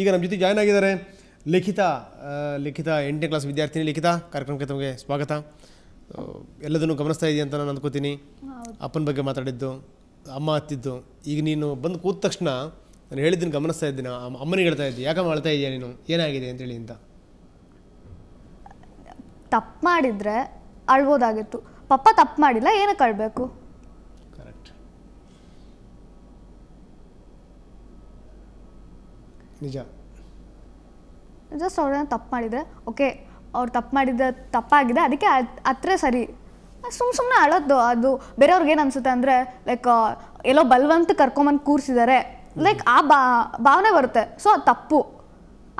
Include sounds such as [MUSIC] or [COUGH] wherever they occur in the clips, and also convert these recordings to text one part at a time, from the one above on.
ಈಗ ನಮ್ಮ ಜೊತೆ ಜಾಯ್ನ್ ಆಗಿದ್ದಾರೆ ಲಿಖಿತ ಲಿಖಿತ ಎಂಟನೇ ಕ್ಲಾಸ್ ವಿದ್ಯಾರ್ಥಿನಿ ಲಿಖಿತ ಕಾರ್ಯಕ್ರಮಕ್ಕೆ ತಮಗೆ ಸ್ವಾಗತ ಎಲ್ಲದನ್ನು ಗಮನಿಸ್ತಾ ಇದೆಯಾ ಅಂತ ನಾನು ಅಂದ್ಕೋತೀನಿ ಅಪ್ಪನ ಬಗ್ಗೆ ಮಾತಾಡಿದ್ದು ಅಮ್ಮ ಹತ್ತಿದ್ದು ಈಗ ನೀನು ಬಂದು ಕೂತ ತಕ್ಷಣ ನಾನು ಹೇಳಿದ್ದೀನಿ ಗಮನಿಸ್ತಾ ಇದ್ದೀನಿ ಅಮ್ಮನಿಗೆ ಹೇಳ್ತಾ ಇದ್ದೀನಿ ಯಾಕೆ ಮಾಡ್ತಾ ಇದೆಯಾ ನೀನು ಏನಾಗಿದೆ ಅಂತೇಳಿ ಅಂತ ತಪ್ಪು ಮಾಡಿದರೆ ಅಳ್ಬೋದಾಗಿತ್ತು ಪಪ್ಪ ತಪ್ಪು ಮಾಡಿಲ್ಲ ಏನಕ್ಕೆ ಅಳಬೇಕು ನಿಜ ಜಸ್ಟ್ ಅವ್ರ ತಪ್ಪು ಮಾಡಿದರೆ ಓಕೆ ಅವ್ರು ತಪ್ಪು ಮಾಡಿದ ತಪ್ಪಾಗಿದೆ ಅದಕ್ಕೆ ಹತ್ರ ಸರಿ ಸುಮ್ ಸುಮ್ಮನೆ ಅಳೋದು ಅದು ಬೇರೆಯವ್ರಿಗೆ ಏನು ಅನಿಸುತ್ತೆ ಅಂದರೆ ಲೈಕ್ ಎಲ್ಲೋ ಬಲ್ವಂತ ಕರ್ಕೊಂಬಂದು ಕೂರಿಸಿದ್ದಾರೆ ಲೈಕ್ ಆ ಬಾ ಭಾವನೆ ಬರುತ್ತೆ ಸೊ ಅದು ತಪ್ಪು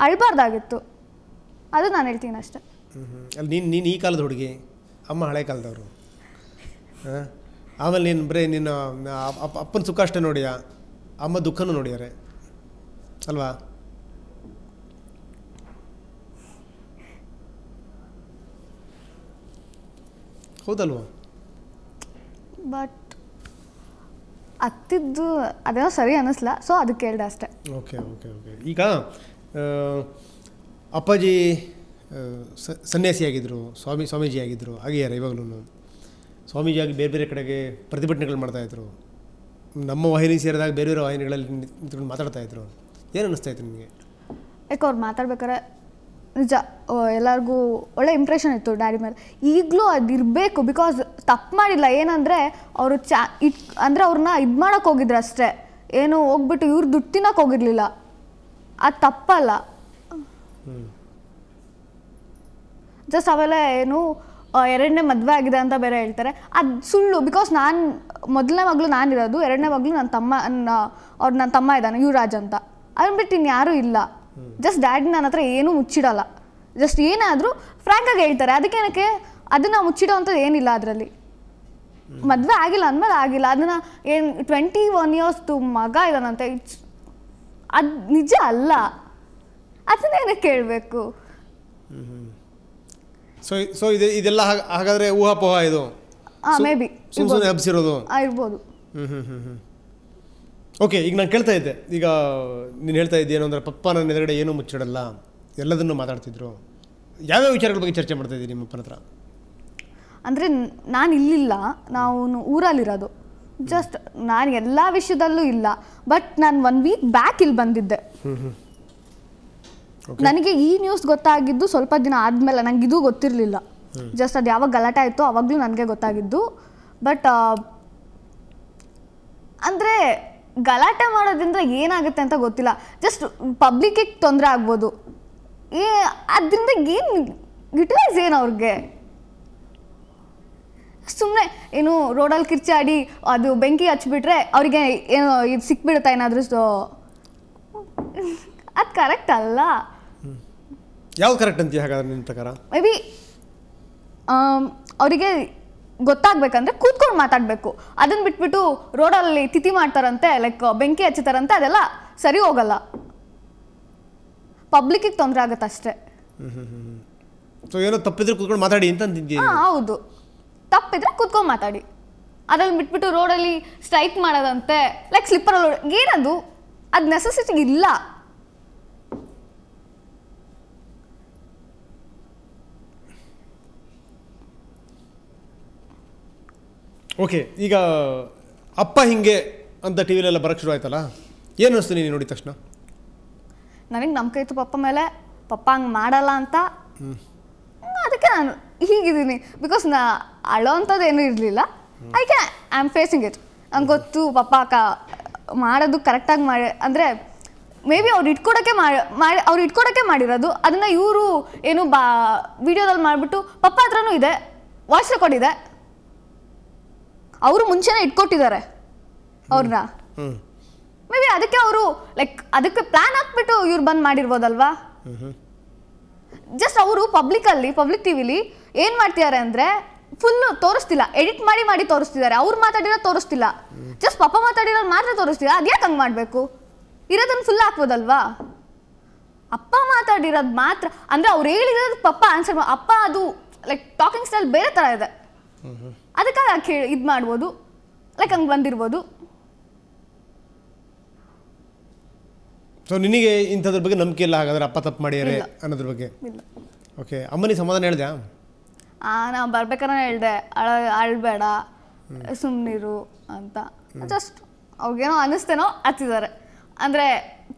ಅಳ್ಬಾರ್ದಾಗಿತ್ತು ಅದು ನಾನು ಹೇಳ್ತೀನಿ ಅಷ್ಟೆ ಅಲ್ಲಿ ನೀನು ನೀನು ಈ ಕಾಲದ ಹುಡುಗಿ ಅಮ್ಮ ಹಳೆ ಕಾಲದವರು ಆಮೇಲೆ ನೀನು ಬರೀ ನೀನು ಅಪ್ಪ ಅಪ್ಪನ ಸುಖ ಅಷ್ಟೇ ನೋಡಿಯಾ ಅಮ್ಮ ದುಃಖನೂ ನೋಡಿದ್ದಾರೆ ಅಲ್ವಾ ಹೌದಲ್ವಾ ಬಟ್ ಅತ್ತಿದ್ದು ಅದೇನೋ ಸರಿ ಅನ್ನಿಸ್ಲ ಸೊ ಅದಕ್ಕೆ ಹೇಳಿದೆ ಅಷ್ಟೇ ಓಕೆ ಓಕೆ ಓಕೆ ಈಗ ಅಪ್ಪಾಜಿ ಸನ್ಯಾಸಿಯಾಗಿದ್ದರು ಸ್ವಾಮಿ ಸ್ವಾಮೀಜಿ ಆಗಿದ್ದರು ಹಾಗೆಯಾರ ಇವಾಗಲೂ ಆಗಿ ಬೇರೆ ಬೇರೆ ಕಡೆಗೆ ಪ್ರತಿಭಟನೆಗಳು ಮಾಡ್ತಾಯಿದ್ರು ನಮ್ಮ ವಾಹಿನಿ ಸೇರಿದಾಗ ಬೇರೆ ಬೇರೆ ವಾಹಿನಿಗಳಲ್ಲಿ ನಿಂತ್ಕೊಂಡು ಮಾತಾಡ್ತಾಯಿದ್ರು ಏನು ಅನ್ನಿಸ್ತಾಯಿತ್ತು ನಿಮಗೆ ಯಾಕೆ ಅವ್ರು ಮಾತಾಡ್ಬೇಕಾರೆ ನಿಜ ಎಲ್ಲರಿಗೂ ಒಳ್ಳೆ ಇಂಪ್ರೆಷನ್ ಇತ್ತು ಡ್ಯಾಡಿ ಮೇಲೆ ಈಗಲೂ ಅದು ಇರಬೇಕು ಬಿಕಾಸ್ ತಪ್ಪು ಮಾಡಿಲ್ಲ ಏನಂದರೆ ಅವರು ಚ ಇಟ್ ಅಂದರೆ ಅವ್ರನ್ನ ಇದು ಮಾಡೋಕ್ಕೆ ಹೋಗಿದ್ರು ಅಷ್ಟೇ ಏನು ಹೋಗ್ಬಿಟ್ಟು ಇವ್ರು ದುಡ್ಡು ತಿನ್ನೋಕೆ ಹೋಗಿರಲಿಲ್ಲ ಅದು ತಪ್ಪಲ್ಲ ಜಸ್ಟ್ ಅವೆಲ್ಲ ಏನು ಎರಡನೇ ಮದುವೆ ಆಗಿದೆ ಅಂತ ಬೇರೆ ಹೇಳ್ತಾರೆ ಅದು ಸುಳ್ಳು ಬಿಕಾಸ್ ನಾನು ಮೊದಲನೇ ಮಗಳು ನಾನಿರೋದು ಎರಡನೇ ಮಗಳು ನನ್ನ ತಮ್ಮ ಅವ್ರು ನನ್ನ ತಮ್ಮ ಇದ್ದಾನೆ ಯುವರಾಜ್ ಅಂತ ಅದನ್ನ ಬಿಟ್ಟು ಇನ್ಯಾರೂ ಇಲ್ಲ ಜಸ್ಟ್ ಡ್ಯಾಡಿ ನನ್ನ ಹತ್ರ ಏನೂ ಮುಚ್ಚಿಡಲ್ಲ ಜಸ್ಟ್ ಏನಾದರೂ ಫ್ರ್ಯಾಂಕಾಗಿ ಹೇಳ್ತಾರೆ ಅದಕ್ಕೇನಕ್ಕೆ ಅದನ್ನು ಮುಚ್ಚಿಡೋವಂಥದ್ದು ಏನಿಲ್ಲ ಅದರಲ್ಲಿ ಮದುವೆ ಆಗಿಲ್ಲ ಅಂದಮೇಲೆ ಆಗಿಲ್ಲ ಅದನ್ನು ಏನು ಟ್ವೆಂಟಿ ಒನ್ ಇಯರ್ಸ್ದು ಮಗ ಇದ್ದಾನಂತೆ ಇಟ್ಸ್ ಅದು ನಿಜ ಅಲ್ಲ ಏನಕ್ಕೆ ಕೇಳಬೇಕು ಸೊ ಸೊ ಇದೆ ಇದೆಲ್ಲ ಹಾಗಾದರೆ ಊಹಾಪೋಹ ಇದು ಮೇ ಬಿ ಸುಮ್ಮನೆ ಹಬ್ಸಿರೋದು ಇರ್ಬೋದು ಓಕೆ ಈಗ ನಾನು ಕೇಳ್ತಾ ಇದ್ದೆ ಈಗ ನೀನು ಹೇಳ್ತಾ ಇದ್ದೀಯ ಏನು ಅಂದರೆ ಪಪ್ಪ ನನ್ನ ಎದುರುಗಡೆ ಏನೂ ಮುಚ್ಚಿಡಲ್ಲ ಎಲ್ಲದನ್ನು ಮಾತಾಡ್ತಿದ್ರು ಯಾವ್ಯಾವ ವಿಚಾರಗಳ ಬಗ್ಗೆ ಚರ್ಚೆ ಮಾಡ್ತಾ ಇದ್ದೀರಿ ನಿಮ್ಮಪ್ಪನ ಹತ್ರ ಅಂದರೆ ನಾನು ಇಲ್ಲಿಲ್ಲ ನಾವು ಊರಲ್ಲಿರೋದು ಜಸ್ಟ್ ನಾನು ಎಲ್ಲ ವಿಷಯದಲ್ಲೂ ಇಲ್ಲ ಬಟ್ ನಾನು ಒನ್ ವೀಕ್ ಬ್ಯಾಕ್ ಇಲ್ಲಿ ಬಂದಿದ್ದೆ ನನಗೆ ಈ ನ್ಯೂಸ್ ಗೊತ್ತಾಗಿದ್ದು ಸ್ವಲ್ಪ ದಿನ ಆದಮೇಲೆ ನಂಗೆ ಇದು ಗೊತ್ತಿರಲಿಲ್ಲ ಜಸ್ಟ್ ಅದು ಯಾವಾಗ ಗಲಾಟೆ ಆಯಿತು ಅವಾಗಲೂ ನನಗೆ ಗೊತ್ತಾಗಿದ್ದು ಬಟ್ ಅಂದರೆ ಗಲಾಟೆ ಮಾಡೋದ್ರಿಂದ ಏನಾಗುತ್ತೆ ಅಂತ ಗೊತ್ತಿಲ್ಲ ಜಸ್ಟ್ ಪಬ್ಲಿಕ್ಕಿಗೆ ತೊಂದರೆ ಆಗ್ಬೋದು ಏ ಅದರಿಂದ ಏನು ಯುಟಿಲೈಸ್ ಏನು ಅವ್ರಿಗೆ ಸುಮ್ಮನೆ ಏನು ರೋಡಲ್ಲಿ ಕಿರ್ಚಾಡಿ ಅದು ಬೆಂಕಿ ಹಚ್ಚಿಬಿಟ್ರೆ ಅವರಿಗೆ ಏನು ಇದು ಸಿಕ್ಬಿಡುತ್ತಾ ಏನಾದರೂ ಅದು ಕರೆಕ್ಟ್ ಅಲ್ಲ ಯಾವ ಕರೆಕ್ಟ್ ಅಂತೀಯ ಹಾಗಾದ್ರೆ ನಿಮ್ಮ ಪ್ರಕಾರ ಮೇ ಬಿ ಅವರಿಗೆ ಗೊತ್ತಾಗ್ಬೇಕಂದ್ರೆ ಕೂತ್ಕೊಂಡು ಮಾತಾಡಬೇಕು ಅದನ್ನು ಬಿಟ್ಬಿಟ್ಟು ರೋಡಲ್ಲಿ ತಿಥಿ ಮಾಡ್ತಾರಂತೆ ಲೈಕ್ ಬೆಂಕಿ ಹಚ್ಚುತ್ತಾರಂತೆ ಅದೆಲ್ಲ ಸರಿ ಹೋಗಲ್ಲ ಪಬ್ಲಿಕ್ಕಿಗೆ ತೊಂದರೆ ಆಗುತ್ತೆ ಅಷ್ಟೇ ಸೊ ಏನೋ ತಪ್ಪಿದ್ರೆ ಕೂತ್ಕೊಂಡು ಮಾತಾಡಿ ಅಂತ ಹೌದು ತಪ್ಪಿದ್ರೆ ಕೂತ್ಕೊಂಡು ಮಾತಾಡಿ ಅದ್ರಲ್ಲಿ ಬಿಟ್ಬಿಟ್ಟು ರೋಡಲ್ಲಿ ಸ್ಟ್ರೈಕ್ ಮಾಡೋದಂತೆ ಲೈಕ್ ಸ್ಲಿಪ್ಪರಲ್ಲಿ ಏನದು ಅದು ನೆಸೆಸಿಟಿ ಇಲ್ಲ ಓಕೆ ಈಗ ಅಪ್ಪ ಹಿಂಗೆ ಅಂತ ಟಿ ವಿಲೆಲ್ಲ ಬರೋಕ್ಕೆ ಶುರು ಆಯ್ತಲ್ಲ ಏನು ಅನಿಸ್ತೀನಿ ನೀನು ನೋಡಿದ ತಕ್ಷಣ ನನಗೆ ನಂಬಿಕೆ ಇತ್ತು ಪಪ್ಪ ಮೇಲೆ ಪಪ್ಪ ಹಂಗೆ ಮಾಡಲ್ಲ ಅಂತ ಅದಕ್ಕೆ ನಾನು ಹೀಗಿದ್ದೀನಿ ಬಿಕಾಸ್ ನಾ ಅಳೋ ಅಂಥದ್ದು ಏನೂ ಇರಲಿಲ್ಲ I I am facing it ನಂಗೆ ಗೊತ್ತು ಪಪ್ಪ ಅಕ್ಕ ಮಾಡೋದು ಕರೆಕ್ಟಾಗಿ ಮಾಡಿ ಅಂದರೆ ಮೇ ಬಿ ಅವ್ರು ಇಟ್ಕೊಡೋಕ್ಕೆ ಮಾಡಿ ಅವ್ರು ಇಟ್ಕೊಡೋಕ್ಕೆ ಮಾಡಿರೋದು ಅದನ್ನು ಇವರು ಏನು ಬಾ ವಿಡಿಯೋದಲ್ಲಿ ಮಾಡಿಬಿಟ್ಟು ಪಪ್ಪ ಹತ್ರನೂ ಇದೆ ವಾಯ್ಸ್ ರೆಕಾರ್ಡ್ ಇದೆ ಅವರು ಮುಂಚೆನೇ ಇಟ್ಕೊಟ್ಟಿದ್ದಾರೆ ಅವ್ರನ್ನ ಅದಕ್ಕೆ ಅವರು ಲೈಕ್ ಅದಕ್ಕೆ ಪ್ಲಾನ್ ಹಾಕ್ಬಿಟ್ಟು ಇವ್ರು ಬಂದ್ ಮಾಡಿರ್ಬೋದಲ್ವಾ ಜಸ್ಟ್ ಅವರು ಪಬ್ಲಿಕ್ ಅಲ್ಲಿ ಪಬ್ಲಿಕ್ ಟಿವಿಲಿ ಏನ್ ಮಾಡ್ತಿದ್ದಾರೆ ಅಂದ್ರೆ ಫುಲ್ ತೋರಿಸ್ತಿಲ್ಲ ಎಡಿಟ್ ಮಾಡಿ ಮಾಡಿ ತೋರಿಸ್ತಿದ್ದಾರೆ ಅವ್ರು ಮಾತಾಡಿರೋ ತೋರಿಸ್ತಿಲ್ಲ ಜಸ್ಟ್ ಪಾಪ ಮಾತಾಡಿರೋ ಮಾತ್ರ ತೋರಿಸ್ತಿಲ್ಲ ಅದ್ಯಾಕೆ ಹಂಗೆ ಮಾಡ್ಬೇಕು ಇರೋದನ್ನ ಫುಲ್ ಹಾಕ್ಬೋದಲ್ವಾ ಅಪ್ಪ ಮಾತಾಡಿರೋದು ಮಾತ್ರ ಅಂದ್ರೆ ಅವ್ರು ಹೇಳಿರೋದು ಪಪ್ಪ ಆನ್ಸರ್ ಅಪ್ಪ ಅದು ಲೈಕ್ ಟಾಕಿಂಗ್ ಸ್ಟೈಲ್ ಬೇರೆ ತರ ಇದೆ ಅದಕ್ಕಾಗಿ ಇದು ಮಾಡ್ಬೋದು ಲೈಕ್ ಹಂಗೆ ಬಂದಿರ್ಬೋದು ಸೊ ನಿನಗೆ ಇಂಥದ್ರ ಬಗ್ಗೆ ನಂಬಿಕೆ ಇಲ್ಲ ಹಾಗಾದ್ರೆ ಅಪ್ಪ ತಪ್ಪು ಮಾಡಿದರೆ ಅನ್ನೋದ್ರ ಬಗ್ಗೆ ಓಕೆ ಅಮ್ಮನಿ ಸಮಾಧಾನ ಹೇಳ್ದೆ ನಾವು ಬರ್ಬೇಕಾರ ಹೇಳ್ದೆ ಅಳ ಅಳ್ಬೇಡ ಸುಮ್ಮನಿರು ಅಂತ ಜಸ್ಟ್ ಅವ್ರಿಗೇನೋ ಅನ್ನಿಸ್ತೇನೋ ಹತ್ತಿದ್ದಾರೆ ಅಂದರೆ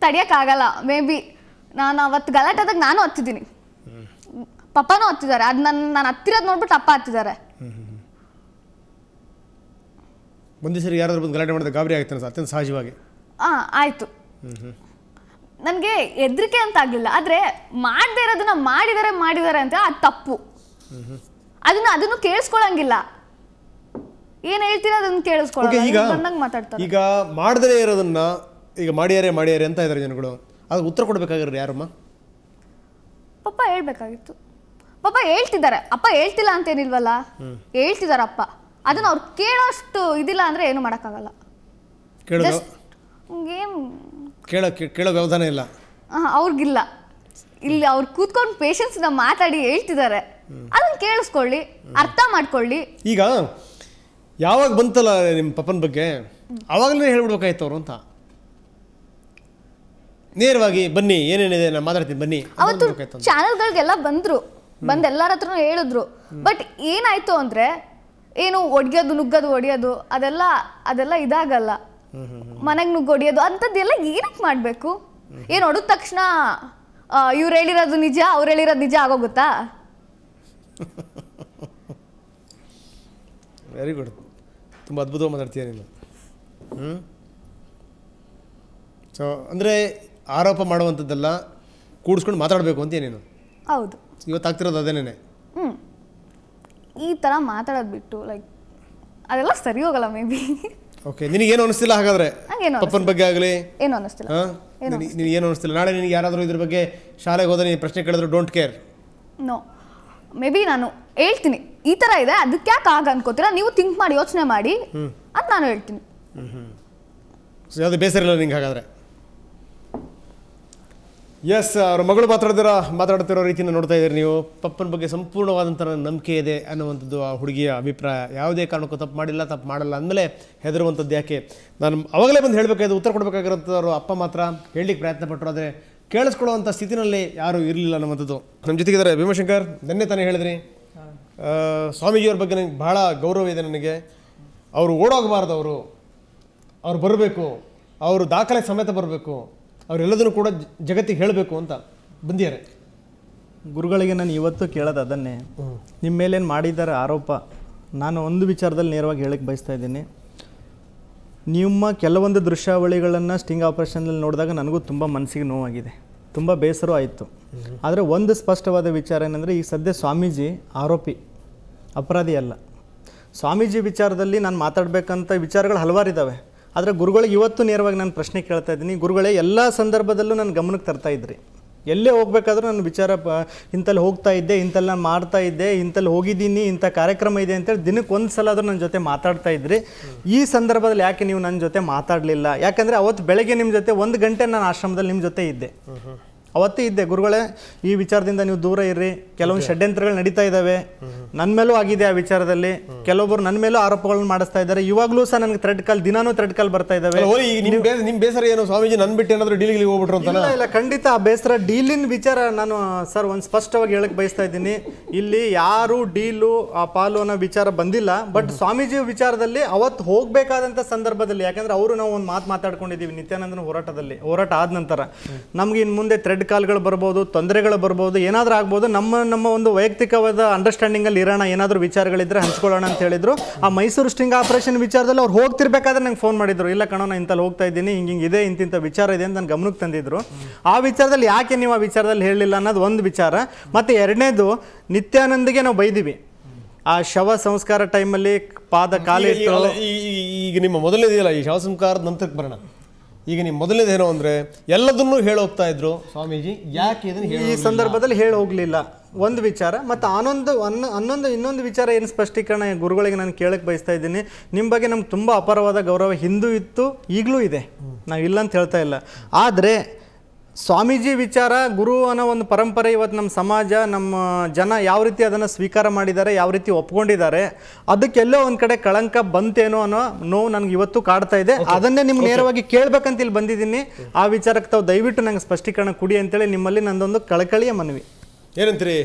ತಡಿಯೋಕ್ಕಾಗಲ್ಲ ಮೇ ಬಿ ನಾನು ಅವತ್ತು ಗಲಾಟೆ ಆದಾಗ ನಾನು ಹತ್ತಿದ್ದೀನಿ ಪಪ್ಪನೂ ಹತ್ತಿದ್ದಾರೆ ಅದು ನನ್ನ ನಾನು ಹತ್ತಿರೋದು ನೋಡ್ಬಿಟ್ಟು ಅಪ್ಪ ಹತ್ತಿದ್ದಾರೆ ಒಂದು ಸರಿ ಯಾರಾದ್ರೂ ಬಂದು ಗಲಾಟೆ ಮಾಡಿದ್ರೆ ಗಾಬರಿ ಆಗುತ್ತೆ ಅತ್ಯಂತ ಸಹಜವಾಗಿ ಹಾಂ ಆಯಿತು ನನಗೆ ಹೆದರಿಕೆ ಅಂತ ಆಗಲಿಲ್ಲ ಆದರೆ ಮಾಡದೇ ಇರೋದನ್ನ ಮಾಡಿದ್ದಾರೆ ಮಾಡಿದ್ದಾರೆ ಅಂತ ಅದು ತಪ್ಪು ಅದನ್ನ ಅದನ್ನು ಕೇಳಿಸ್ಕೊಳಂಗಿಲ್ಲ ಏನು ಹೇಳ್ತೀರಾ ಅದನ್ನು ಕೇಳಿಸ್ಕೊಳ್ಳಿ ಈಗ ಮಾತಾಡ್ತಾರೆ ಈಗ ಮಾಡದೇ ಇರೋದನ್ನ ಈಗ ಮಾಡಿಯಾರೆ ಮಾಡಿಯಾರೆ ಅಂತ ಇದ್ದಾರೆ ಜನಗಳು ಅದು ಉತ್ತರ ಕೊಡಬೇಕಾಗಿರೋರು ಯಾರಮ್ಮ ಪಪ್ಪ ಹೇಳ್ಬೇಕಾಗಿತ್ತು ಪಪ್ಪ ಹೇಳ್ತಿದ್ದಾರೆ ಅಪ್ಪ ಹೇಳ್ತಿಲ್ಲ ಅಂತ ಏನಿಲ್ವಲ್ಲ ಹೇಳ್ತಿದ್ದಾರೆ ಅಪ್ಪ ಅದನ್ನ ಅವ್ರು ಕೇಳೋಷ್ಟು ಇದಿಲ್ಲ ಅಂದ್ರೆ ಏನು ಮಾಡೋಕ್ಕಾಗಲ್ಲ ಏನು ಕೇಳೋಕೆ ಕೇಳೋ ವ್ಯವಧಾನ ಇಲ್ಲ ಅವ್ರಿಗಿಲ್ಲ ಇಲ್ಲಿ ಅವ್ರು ಕೂತ್ಕೊಂಡು ಪೇಷನ್ಸ್ನ ಮಾತಾಡಿ ಹೇಳ್ತಿದ್ದಾರೆ ಅದನ್ನ ಕೇಳಿಸ್ಕೊಳ್ಳಿ ಅರ್ಥ ಮಾಡ್ಕೊಳ್ಳಿ ಈಗ ಯಾವಾಗ ಬಂತಲ್ಲ ನಿಮ್ಮ ಪಪ್ಪನ ಬಗ್ಗೆ ಅವಾಗಲೇ ಹೇಳ್ಬಿಡ್ಬೇಕಾಯ್ತು ಅವರು ಅಂತ ನೇರವಾಗಿ ಬನ್ನಿ ಏನೇನಿದೆ ನಾನು ಮಾತಾಡ್ತೀನಿ ಬನ್ನಿ ಅವತ್ತು ಚಾನೆಲ್ಗಳಿಗೆಲ್ಲ ಬಂದರು ಬಂದು ಎಲ್ಲರ ಹತ್ರನೂ ಹೇಳಿದ್ರು ಬಟ್ ಏನಾಯ್ತು ಅಂದರೆ ಏನು ಒಡ್ಯೋದು ನುಗ್ಗೋದು ಒಡೆಯೋದು ಅದೆಲ್ಲ ಅದೆಲ್ಲ ಇದಾಗಲ್ಲ ಮನೆಗೆ ನುಗ್ಗೊಡಿಯೋದು ಅಂಥದ್ದೆಲ್ಲ ಏನಕ್ಕೆ ಮಾಡಬೇಕು ಏನು ನೋಡಿದ ತಕ್ಷಣ ಇವ್ರು ಹೇಳಿರೋದು ನಿಜ ಅವ್ರು ಹೇಳಿರೋದು ನಿಜ ಆಗೋಗುತ್ತಾ ವೆರಿ ಗುಡ್ ತುಂಬ ಅದ್ಭುತವಾಗಿ ಮಾತಾಡ್ತೀಯ ನೀನು ಹ್ಞೂ ಸೊ ಅಂದರೆ ಆರೋಪ ಮಾಡುವಂಥದ್ದೆಲ್ಲ ಕೂಡಿಸ್ಕೊಂಡು ಮಾತಾಡಬೇಕು ಅಂತೀಯ ನೀನು ಹೌದು ಇವತ್ತು ಆಗ್ತಿರೋದು ಅದೇನೇ ಹ್ಞೂ ಈ ಥರ ಮಾತಾಡೋದು ಬಿಟ್ಟು ಲೈಕ್ ಅದೆಲ್ಲ ಸರಿ ಹೋಗಲ್ಲ ಮೇ ಬಿ [LAUGHS] ಓಕೆ ನಿನಗೆ ಏನು ಅನಿಸ್ತಿಲ್ಲ ಹಾಗಾದ್ರೆ ನಂಗೇನು ಪಪ್ಪನ ಬಗ್ಗೆ ಆಗಲಿ ಏನು ಅನ್ನಿಸ್ತಿಲ್ಲ ಏನು ನಿನಗೆ ಏನು ಅನಿಸ್ತಿಲ್ಲ ನಾಳೆ ನಿನಗೆ ಯಾರಾದರೂ ಇದ್ರ ಬಗ್ಗೆ ಶಾಲೆಗೆ ಹೋದ್ರೆ ನೀನು ಪ್ರಶ್ನೆ ಕೇಳಿದ್ರು don't care no maybe ನಾನು ಹೇಳ್ತೀನಿ ಈ ಥರ ಇದೆ ಅದಕ್ಕೆ ಯಾಕೆ ಆಗ ಅನ್ಕೋತೀರಾ ನೀವು ಥಿಂಕ್ ಮಾಡಿ ಯೋಚನೆ ಮಾಡಿ ಅಂತ ನಾನು ಹೇಳ್ತೀನಿ ಹ್ಞೂ ಹ್ಞೂ ಅದು ಬೇಸರ ಇಲ್ಲ ನಿಂಗೆ ಹಾಗಾದರೆ ಎಸ್ ಅವ್ರ ಮಗಳು ಮಾತಾಡ್ತಿರೋ ಮಾತಾಡ್ತಿರೋ ರೀತಿಯನ್ನು ನೋಡ್ತಾ ಇದ್ದೀರಿ ನೀವು ಪಪ್ಪನ ಬಗ್ಗೆ ಸಂಪೂರ್ಣವಾದಂಥ ನಂಬಿಕೆ ಇದೆ ಅನ್ನುವಂಥದ್ದು ಆ ಹುಡುಗಿಯ ಅಭಿಪ್ರಾಯ ಯಾವುದೇ ಕಾರಣಕ್ಕೂ ತಪ್ಪು ಮಾಡಿಲ್ಲ ತಪ್ಪು ಮಾಡಲ್ಲ ಅಂದಮೇಲೆ ಹೆದರುವಂಥದ್ದು ಯಾಕೆ ನಾನು ಅವಾಗಲೇ ಬಂದು ಹೇಳಬೇಕಾಯ್ತು ಉತ್ತರ ಕೊಡಬೇಕಾಗಿರೋಂಥವ್ರು ಅಪ್ಪ ಮಾತ್ರ ಹೇಳಲಿಕ್ಕೆ ಪ್ರಯತ್ನ ಪಟ್ಟರು ಆದರೆ ಕೇಳಿಸ್ಕೊಳ್ಳುವಂಥ ಸ್ಥಿತಿನಲ್ಲಿ ಯಾರೂ ಇರಲಿಲ್ಲ ಅನ್ನುವಂಥದ್ದು ನಮ್ಮ ಜೊತೆಗಿದ್ದಾರೆ ಭೀಮಶಂಕರ್ ನೆನ್ನೆ ತಾನೇ ಹೇಳಿದ್ರಿ ಸ್ವಾಮೀಜಿಯವ್ರ ಬಗ್ಗೆ ನನಗೆ ಭಾಳ ಗೌರವ ಇದೆ ನನಗೆ ಅವರು ಓಡೋಗಬಾರ್ದು ಅವರು ಅವ್ರು ಬರಬೇಕು ಅವರು ದಾಖಲೆ ಸಮೇತ ಬರಬೇಕು ಅವರೆಲ್ಲದನ್ನು ಕೂಡ ಜಗತ್ತಿಗೆ ಹೇಳಬೇಕು ಅಂತ ಬಂದಿದ್ದಾರೆ ಗುರುಗಳಿಗೆ ನಾನು ಇವತ್ತು ಕೇಳೋದು ಅದನ್ನೇ ನಿಮ್ಮ ಮೇಲೇನು ಮಾಡಿದ್ದಾರೆ ಆರೋಪ ನಾನು ಒಂದು ವಿಚಾರದಲ್ಲಿ ನೇರವಾಗಿ ಹೇಳಕ್ಕೆ ಬಯಸ್ತಾ ಇದ್ದೀನಿ ನಿಮ್ಮ ಕೆಲವೊಂದು ದೃಶ್ಯಾವಳಿಗಳನ್ನು ಸ್ಟಿಂಗ್ ಆಪರೇಷನ್ನಲ್ಲಿ ನೋಡಿದಾಗ ನನಗೂ ತುಂಬ ಮನಸ್ಸಿಗೆ ನೋವಾಗಿದೆ ತುಂಬ ಬೇಸರ ಆಯಿತು ಆದರೆ ಒಂದು ಸ್ಪಷ್ಟವಾದ ವಿಚಾರ ಏನಂದರೆ ಈಗ ಸದ್ಯ ಸ್ವಾಮೀಜಿ ಆರೋಪಿ ಅಪರಾಧಿ ಅಲ್ಲ ಸ್ವಾಮೀಜಿ ವಿಚಾರದಲ್ಲಿ ನಾನು ಮಾತಾಡಬೇಕಂತ ವಿಚಾರಗಳು ಇದ್ದಾವೆ ಆದರೆ ಗುರುಗಳಿಗೆ ಇವತ್ತು ನೇರವಾಗಿ ನಾನು ಪ್ರಶ್ನೆ ಕೇಳ್ತಾ ಇದ್ದೀನಿ ಗುರುಗಳೇ ಎಲ್ಲ ಸಂದರ್ಭದಲ್ಲೂ ನಾನು ಗಮನಕ್ಕೆ ತರ್ತಾ ಇದ್ರಿ ಎಲ್ಲೇ ಹೋಗ್ಬೇಕಾದ್ರೂ ನಾನು ವಿಚಾರ ಇಂಥಲ್ಲಿ ಹೋಗ್ತಾ ಇದ್ದೆ ಇಂಥಲ್ಲಿ ನಾನು ಮಾಡ್ತಾ ಇದ್ದೆ ಇಂಥಲ್ಲಿ ಹೋಗಿದ್ದೀನಿ ಇಂಥ ಕಾರ್ಯಕ್ರಮ ಇದೆ ಅಂತೇಳಿ ದಿನಕ್ಕೆ ಒಂದು ಸಲ ಆದರೂ ನನ್ನ ಜೊತೆ ಮಾತಾಡ್ತಾ ಇದ್ರಿ ಈ ಸಂದರ್ಭದಲ್ಲಿ ಯಾಕೆ ನೀವು ನನ್ನ ಜೊತೆ ಮಾತಾಡಲಿಲ್ಲ ಯಾಕಂದರೆ ಅವತ್ತು ಬೆಳಗ್ಗೆ ನಿಮ್ಮ ಜೊತೆ ಒಂದು ಗಂಟೆ ನಾನು ಆಶ್ರಮದಲ್ಲಿ ನಿಮ್ಮ ಜೊತೆ ಇದ್ದೆ ಅವತ್ತೇ ಇದ್ದೆ ಗುರುಗಳೇ ಈ ವಿಚಾರದಿಂದ ನೀವು ದೂರ ಇರ್ರಿ ಕೆಲವೊಂದು ಷಡ್ಯಂತ್ರಗಳು ನಡೀತಾ ಇದ್ದಾವೆ ನನ್ನ ಮೇಲೂ ಆಗಿದೆ ಆ ವಿಚಾರದಲ್ಲಿ ಕೆಲವೊಬ್ಬರು ನನ್ನ ಮೇಲೂ ಆರೋಪಗಳನ್ನು ಮಾಡಿಸ್ತಾ ಇದ್ದಾರೆ ಇವಾಗಲೂ ಸಹ ನನಗೆ ಥ್ರೆಡ್ ಕಾಲ್ ದಿನಾನೂ ಥ್ರೆಡ್ ಕಾಲ್ ಬರ್ತಾ ಇದ್ದಾವೆ ನಿಮ್ಮ ಬೇಸರ ಏನು ಸ್ವಾಮೀಜಿ ನನ್ನ ಬಿಟ್ಟು ಏನಾದರೂ ಡೀಲ್ಗೆ ಹೋಗ್ಬಿಟ್ರು ಅಂತ ಇಲ್ಲ ಖಂಡಿತ ಆ ಬೇಸರ ಡೀಲಿನ ವಿಚಾರ ನಾನು ಸರ್ ಒಂದು ಸ್ಪಷ್ಟವಾಗಿ ಹೇಳಕ್ಕೆ ಬಯಸ್ತಾ ಇದ್ದೀನಿ ಇಲ್ಲಿ ಯಾರು ಡೀಲು ಆ ಪಾಲು ಅನ್ನೋ ವಿಚಾರ ಬಂದಿಲ್ಲ ಬಟ್ ಸ್ವಾಮೀಜಿ ವಿಚಾರದಲ್ಲಿ ಅವತ್ತು ಹೋಗಬೇಕಾದಂಥ ಸಂದರ್ಭದಲ್ಲಿ ಯಾಕಂದ್ರೆ ಅವರು ನಾವು ಒಂದು ಮಾತು ಮಾತಾಡ್ಕೊಂಡಿದ್ದೀವಿ ನಿತ್ಯಾನಂದನ ಹೋರಾಟದಲ್ಲಿ ಹೋರಾಟ ಆದ ನಂತರ ನಮ್ಗೆ ಇನ್ನು ಮುಂದೆ ಥ್ರೆಡ್ ಕಾಲ್ಗಳು ಬರ್ಬೋದು ತೊಂದರೆಗಳು ಬರ್ಬೋದು ಏನಾದರೂ ಆಗ್ಬೋದು ನಮ್ಮ ನಮ್ಮ ಒಂದು ವೈಯಕ್ತಿಕವಾದ ಅಂಡರ್ಸ್ಟ್ಯಾಂಡಿಂಗಲ್ಲಿ ಇರೋಣ ಏನಾದರೂ ವಿಚಾರಗಳಿದ್ದರೆ ಹಂಚ್ಕೊಳ್ಳೋಣ ಅಂತ ಹೇಳಿದರು ಆ ಮೈಸೂರು ಸ್ಟಿಂಗ್ ಆಪರೇಷನ್ ವಿಚಾರದಲ್ಲಿ ಅವ್ರು ಹೋಗ್ತಿರ್ಬೇಕಾದ್ರೆ ನಂಗೆ ಫೋನ್ ಮಾಡಿದ್ರು ಇಲ್ಲ ಕಣೋ ನಾನು ಇಂಥಲ್ಲಿ ಹೋಗ್ತಾ ಇದ್ದೀನಿ ಹಿಂಗೆ ಇದೆ ಇಂತಿಂಥ ವಿಚಾರ ಇದೆ ಅಂತ ನಾನು ಗಮನಕ್ಕೆ ತಂದಿದ್ರು ಆ ವಿಚಾರದಲ್ಲಿ ಯಾಕೆ ನೀವು ಆ ವಿಚಾರದಲ್ಲಿ ಹೇಳಲಿಲ್ಲ ಅನ್ನೋದು ಒಂದು ವಿಚಾರ ಮತ್ತು ಎರಡನೇದು ನಿತ್ಯಾನಂದಿಗೆ ನಾವು ಬೈದಿವಿ ಆ ಶವ ಸಂಸ್ಕಾರ ಟೈಮಲ್ಲಿ ಪಾದ ಕಾಲಿ ಈಗ ನಿಮ್ಮ ಇದೆಯಲ್ಲ ಈ ಶವ ಸಂಸ್ಕಾರದ ನಂತರಕ್ಕೆ ಬರೋಣ ಈಗ ನೀವು ಮೊದಲನೇದೇನು ಅಂದರೆ ಎಲ್ಲದನ್ನು ಹೇಳೋಗ್ತಾ ಇದ್ರು ಸ್ವಾಮೀಜಿ ಯಾಕೆ ಇದನ್ನು ಈ ಸಂದರ್ಭದಲ್ಲಿ ಹೇಳಿ ಹೋಗಲಿಲ್ಲ ಒಂದು ವಿಚಾರ ಮತ್ತು ಆನೊಂದು ಅನ್ನ ಹನ್ನೊಂದು ಇನ್ನೊಂದು ವಿಚಾರ ಏನು ಸ್ಪಷ್ಟೀಕರಣ ಗುರುಗಳಿಗೆ ನಾನು ಕೇಳಕ್ಕೆ ಬಯಸ್ತಾ ಇದ್ದೀನಿ ನಿಮ್ಮ ಬಗ್ಗೆ ನಮ್ಗೆ ತುಂಬ ಅಪಾರವಾದ ಗೌರವ ಹಿಂದೂ ಇತ್ತು ಈಗಲೂ ಇದೆ ನಾವು ಇಲ್ಲ ಅಂತ ಹೇಳ್ತಾ ಇಲ್ಲ ಆದರೆ ಸ್ವಾಮೀಜಿ ವಿಚಾರ ಗುರು ಅನ್ನೋ ಒಂದು ಪರಂಪರೆ ಇವತ್ತು ನಮ್ಮ ಸಮಾಜ ನಮ್ಮ ಜನ ಯಾವ ರೀತಿ ಅದನ್ನು ಸ್ವೀಕಾರ ಮಾಡಿದ್ದಾರೆ ಯಾವ ರೀತಿ ಒಪ್ಕೊಂಡಿದ್ದಾರೆ ಅದಕ್ಕೆಲ್ಲೋ ಒಂದು ಕಡೆ ಕಳಂಕ ಬಂತೇನೋ ಅನ್ನೋ ನೋವು ನನಗೆ ಇವತ್ತು ಕಾಡ್ತಾ ಇದೆ ಅದನ್ನೇ ನಿಮ್ಗೆ ನೇರವಾಗಿ ಕೇಳಬೇಕಂತ ಇಲ್ಲಿ ಬಂದಿದ್ದೀನಿ ಆ ವಿಚಾರಕ್ಕೆ ತಾವು ದಯವಿಟ್ಟು ನಂಗೆ ಸ್ಪಷ್ಟೀಕರಣ ಕೊಡಿ ಅಂತೇಳಿ ನಿಮ್ಮಲ್ಲಿ ನಂದೊಂದು ಕಳಕಳಿಯ ಮನವಿ ಏನಂತೀರಿ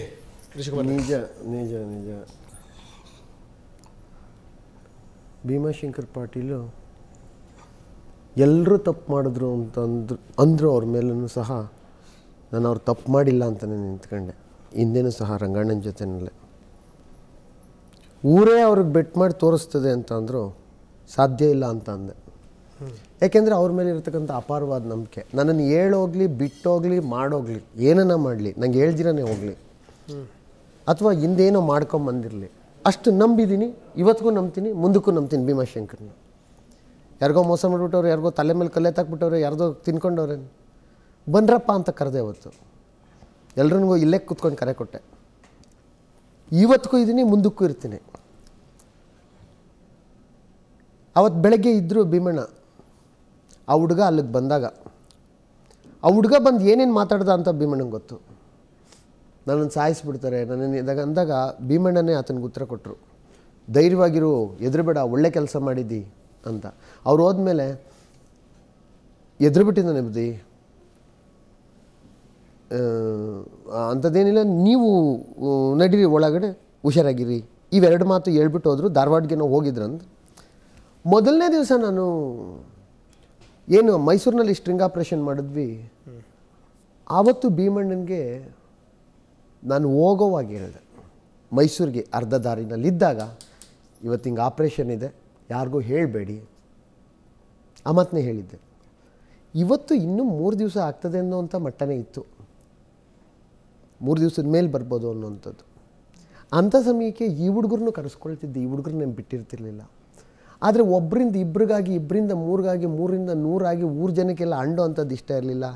ನಿಜ ನಿಜ ನಿಜ ಭೀಮಾಶಂಕರ್ ಪಾಟೀಲು ಎಲ್ಲರೂ ತಪ್ಪು ಮಾಡಿದ್ರು ಅಂತಂದ್ರು ಅಂದರು ಅವ್ರ ಮೇಲೂ ಸಹ ನಾನು ಅವ್ರು ತಪ್ಪು ಮಾಡಿಲ್ಲ ಅಂತಲೇ ನಿಂತ್ಕೊಂಡೆ ಹಿಂದೆನೂ ಸಹ ರಂಗಣ್ಣನ ಜೊತೆನಲ್ಲೇ ಊರೇ ಅವ್ರಿಗೆ ಬೆಟ್ ಮಾಡಿ ತೋರಿಸ್ತದೆ ಅಂತ ಅಂದರು ಸಾಧ್ಯ ಇಲ್ಲ ಅಂತ ಅಂದೆ ಯಾಕೆಂದರೆ ಅವ್ರ ಮೇಲೆ ಇರತಕ್ಕಂಥ ಅಪಾರವಾದ ನಂಬಿಕೆ ನನ್ನನ್ನು ಹೇಳೋಗ್ಲಿ ಬಿಟ್ಟೋಗ್ಲಿ ಮಾಡೋಗ್ಲಿ ಏನನ್ನ ಮಾಡಲಿ ನಂಗೆ ಹೇಳ್ದಿರನೇ ಹೋಗಲಿ ಅಥವಾ ಹಿಂದೇನೋ ಮಾಡ್ಕೊಂಬಂದಿರಲಿ ಅಷ್ಟು ನಂಬಿದ್ದೀನಿ ಇವತ್ತಿಗೂ ನಂಬ್ತೀನಿ ಮುಂದಕ್ಕೂ ನಂಬ್ತೀನಿ ಭೀಮಾಶಂಕರ್ನ ಯಾರಿಗೋ ಮೋಸ ಮಾಡಿಬಿಟ್ಟವ್ರು ಯಾರಿಗೋ ತಲೆ ಮೇಲೆ ಕಲ್ಲೆ ತಾಕ್ಬಿಟ್ಟವ್ರು ಯಾರ್ದೋ ತಿನ್ಕೊಂಡವ್ರೇನು ಬನ್ರಪ್ಪ ಅಂತ ಕರೆದೆ ಅವತ್ತು ಎಲ್ರಿಗೂ ಇಲ್ಲೇ ಕೂತ್ಕೊಂಡು ಕರೆ ಕೊಟ್ಟೆ ಇವತ್ತಿಗೂ ಇದ್ದೀನಿ ಮುಂದಕ್ಕೂ ಇರ್ತೀನಿ ಅವತ್ತು ಬೆಳಗ್ಗೆ ಇದ್ದರು ಭೀಮಣ್ಣ ಆ ಹುಡುಗ ಅಲ್ಲಿಗೆ ಬಂದಾಗ ಆ ಹುಡುಗ ಬಂದು ಏನೇನು ಮಾತಾಡ್ದ ಅಂತ ಭೀಮಣ್ಣಂಗೆ ಗೊತ್ತು ನನ್ನನ್ನು ಸಾಯಿಸ್ಬಿಡ್ತಾರೆ ನನ್ನನ್ನು ಇದಾಗ ಅಂದಾಗ ಭೀಮಣ್ಣನೇ ಆತನಿಗೆ ಉತ್ತರ ಕೊಟ್ಟರು ಧೈರ್ಯವಾಗಿರು ಎದುರುಬೇಡ ಒಳ್ಳೆ ಕೆಲಸ ಮಾಡಿದ್ದಿ ಅಂತ ಅವ್ರು ಹೋದ್ಮೇಲೆ ಎದುರುಬಿಟ್ಟಿದ್ದ ನೆಮ್ಮದಿ ಅಂಥದ್ದೇನಿಲ್ಲ ನೀವು ನಡೀರಿ ಒಳಗಡೆ ಹುಷಾರಾಗಿರಿ ಇವೆರಡು ಮಾತು ಹೇಳ್ಬಿಟ್ಟು ಹೋದರು ಧಾರವಾಡಗೆ ನಾವು ಹೋಗಿದ್ರಂತ ಮೊದಲನೇ ದಿವಸ ನಾನು ಏನು ಮೈಸೂರಿನಲ್ಲಿ ಸ್ಟ್ರಿಂಗ್ ಆಪ್ರೇಷನ್ ಮಾಡಿದ್ವಿ ಆವತ್ತು ಭೀಮಣ್ಣನಿಗೆ ನಾನು ಹೋಗೋವಾಗಿ ಹೇಳಿದೆ ಮೈಸೂರಿಗೆ ಅರ್ಧ ದಾರಿನಲ್ಲಿದ್ದಾಗ ಇವತ್ತು ಹಿಂಗೆ ಆಪ್ರೇಷನ್ ಇದೆ ಯಾರಿಗೂ ಹೇಳಬೇಡಿ ಆ ಮಾತನ್ನೇ ಹೇಳಿದ್ದೆ ಇವತ್ತು ಇನ್ನೂ ಮೂರು ದಿವಸ ಆಗ್ತದೆ ಅನ್ನೋವಂಥ ಮಟ್ಟನೇ ಇತ್ತು ಮೂರು ದಿವಸದ ಮೇಲೆ ಬರ್ಬೋದು ಅನ್ನೋವಂಥದ್ದು ಅಂಥ ಸಮಯಕ್ಕೆ ಈ ಹುಡುಗರನ್ನು ಕರೆಸ್ಕೊಳ್ತಿದ್ದೆ ಈ ಹುಡುಗರು ನಾನು ಬಿಟ್ಟಿರ್ತಿರ್ಲಿಲ್ಲ ಆದರೆ ಒಬ್ಬರಿಂದ ಇಬ್ಬರಿಗಾಗಿ ಇಬ್ಬರಿಂದ ಮೂರಿಗಾಗಿ ಮೂರಿಂದ ನೂರಾಗಿ ಊರು ಜನಕ್ಕೆಲ್ಲ ಅಂಡೋ ಅಂಥದ್ದು ಇಷ್ಟ ಇರಲಿಲ್ಲ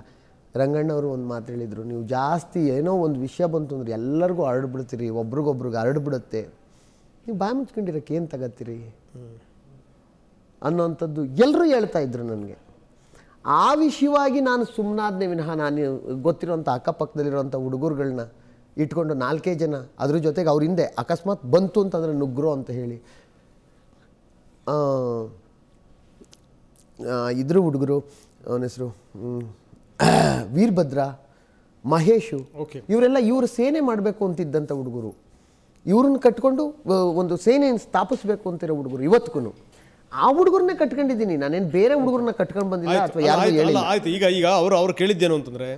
ರಂಗಣ್ಣವರು ಒಂದು ಮಾತು ಹೇಳಿದರು ನೀವು ಜಾಸ್ತಿ ಏನೋ ಒಂದು ವಿಷಯ ಬಂತು ಅಂದರೆ ಎಲ್ಲರಿಗೂ ಹರಡ್ಬಿಡ್ತೀರಿ ಒಬ್ರಿಗೊಬ್ರಿಗೆ ಹರಡ್ಬಿಡುತ್ತೆ ನೀವು ಬಾಯಿ ಮುಚ್ಕೊಂಡಿರೋಕ್ಕೆ ಏನು ತಗೋತೀರಿ ಅನ್ನೋವಂಥದ್ದು ಎಲ್ಲರೂ ಹೇಳ್ತಾ ಇದ್ರು ನನಗೆ ಆ ವಿಷಯವಾಗಿ ನಾನು ಸುಮ್ಮನಾದನೆ ವಿನಃ ನಾನು ಗೊತ್ತಿರುವಂಥ ಅಕ್ಕಪಕ್ಕದಲ್ಲಿರುವಂಥ ಹುಡುಗರುಗಳನ್ನ ಇಟ್ಕೊಂಡು ನಾಲ್ಕೇ ಜನ ಅದ್ರ ಜೊತೆಗೆ ಅವ್ರ ಹಿಂದೆ ಅಕಸ್ಮಾತ್ ಬಂತು ಅಂತಂದ್ರೆ ನುಗ್ಗ್ರು ಅಂತ ಹೇಳಿ ಇದ್ರ ಹುಡುಗರು ಅವನ ಹೆಸರು [COUGHS] ವೀರಭದ್ರ ಮಹೇಶು ಇವರೆಲ್ಲ ಇವರು ಸೇನೆ ಮಾಡಬೇಕು ಅಂತಿದ್ದಂಥ ಹುಡುಗರು ಇವ್ರನ್ನ ಕಟ್ಕೊಂಡು ಒಂದು ಸೇನೆಯನ್ನು ಸ್ಥಾಪಿಸಬೇಕು ಅಂತಿರೋ ಹುಡುಗರು ಇವತ್ತಿಗೂ ಆ ಹುಡುಗರನ್ನ ಕಟ್ಕೊಂಡಿದ್ದೀನಿ ನಾನೇನು ಬೇರೆ ಹುಡುಗರನ್ನ ಕಟ್ಕೊಂಡು ಬಂದಿಲ್ಲ ಅಥವಾ ಆಯ್ತು ಈಗ ಈಗ ಅವರು ಅವ್ರು ಕೇಳಿದ್ದೇನು ಅಂತಂದ್ರೆ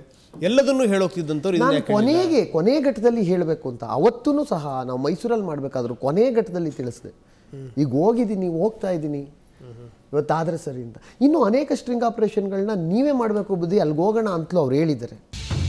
ಎಲ್ಲದನ್ನು ಹೇಳೋಗ್ತಿದ್ದಂಥವ್ರು ಕೊನೆಗೆ ಕೊನೆ ಘಟ್ಟದಲ್ಲಿ ಹೇಳಬೇಕು ಅಂತ ಅವತ್ತೂ ಸಹ ನಾವು ಮೈಸೂರಲ್ಲಿ ಮಾಡಬೇಕಾದ್ರು ಕೊನೆ ಘಟ್ಟದಲ್ಲಿ ತಿಳಿಸಿದೆ ಈಗ ಹೋಗಿದ್ದೀನಿ ಹೋಗ್ತಾ ಇದ್ದೀನಿ ಇವತ್ತಾದ್ರೆ ಸರಿ ಅಂತ ಇನ್ನೂ ಅನೇಕ ಸ್ಟ್ರಿಂಗ್ ಆಪರೇಷನ್ಗಳನ್ನ ನೀವೇ ಮಾಡಬೇಕು ಬುದ್ಧಿ ಅಲ್ಲಿಗೆ ಹೋಗೋಣ ಅಂತಲೂ ಅವ್ರು ಹೇಳಿದ್ದಾರೆ